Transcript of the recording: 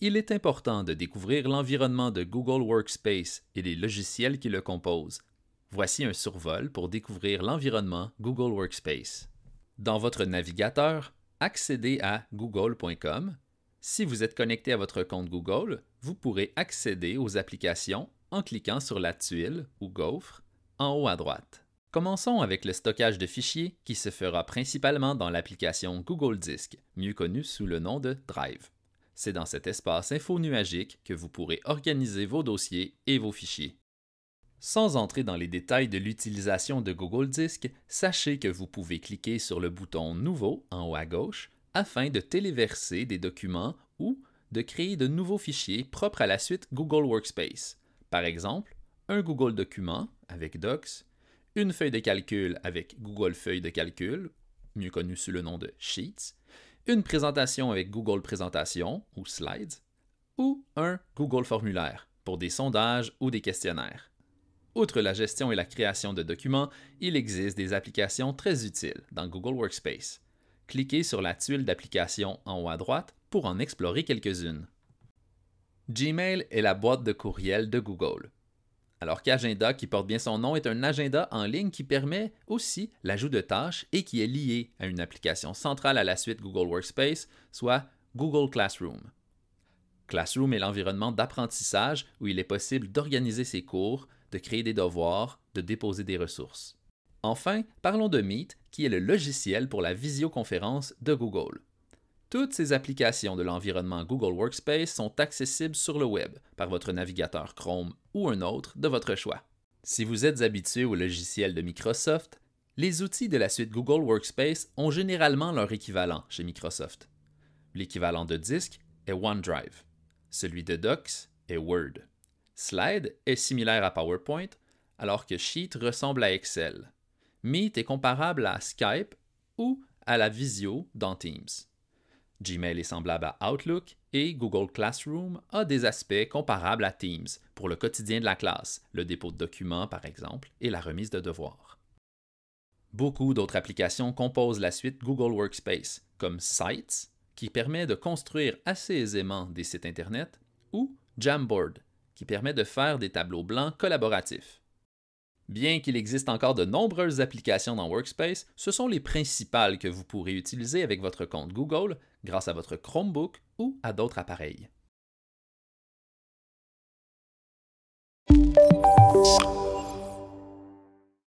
Il est important de découvrir l'environnement de Google Workspace et les logiciels qui le composent. Voici un survol pour découvrir l'environnement Google Workspace. Dans votre navigateur, accédez à google.com. Si vous êtes connecté à votre compte Google, vous pourrez accéder aux applications en cliquant sur la tuile ou gaufre en haut à droite. Commençons avec le stockage de fichiers qui se fera principalement dans l'application Google Disk, mieux connue sous le nom de Drive. C'est dans cet espace infonuagique que vous pourrez organiser vos dossiers et vos fichiers. Sans entrer dans les détails de l'utilisation de Google Disk, sachez que vous pouvez cliquer sur le bouton Nouveau en haut à gauche afin de téléverser des documents ou de créer de nouveaux fichiers propres à la suite Google Workspace. Par exemple, un Google Document avec Docs, une feuille de calcul avec Google Feuille de calcul, mieux connue sous le nom de Sheets, une présentation avec Google Présentation ou Slides, ou un Google Formulaire pour des sondages ou des questionnaires. Outre la gestion et la création de documents, il existe des applications très utiles dans Google Workspace. Cliquez sur la tuile d'application en haut à droite pour en explorer quelques-unes. Gmail est la boîte de courriel de Google. Alors qu'Agenda, qui porte bien son nom, est un agenda en ligne qui permet aussi l'ajout de tâches et qui est lié à une application centrale à la suite Google Workspace, soit Google Classroom. Classroom est l'environnement d'apprentissage où il est possible d'organiser ses cours, de créer des devoirs, de déposer des ressources. Enfin, parlons de Meet, qui est le logiciel pour la visioconférence de Google. Toutes ces applications de l'environnement Google Workspace sont accessibles sur le web par votre navigateur Chrome ou un autre de votre choix. Si vous êtes habitué au logiciel de Microsoft, les outils de la suite Google Workspace ont généralement leur équivalent chez Microsoft. L'équivalent de disque est OneDrive, celui de Docs est Word. Slide est similaire à PowerPoint, alors que Sheet ressemble à Excel. Meet est comparable à Skype ou à la visio dans Teams. Gmail est semblable à Outlook et Google Classroom a des aspects comparables à Teams pour le quotidien de la classe, le dépôt de documents par exemple et la remise de devoirs. Beaucoup d'autres applications composent la suite Google Workspace, comme Sites, qui permet de construire assez aisément des sites Internet, ou Jamboard, qui permet de faire des tableaux blancs collaboratifs. Bien qu'il existe encore de nombreuses applications dans Workspace, ce sont les principales que vous pourrez utiliser avec votre compte Google grâce à votre Chromebook ou à d'autres appareils.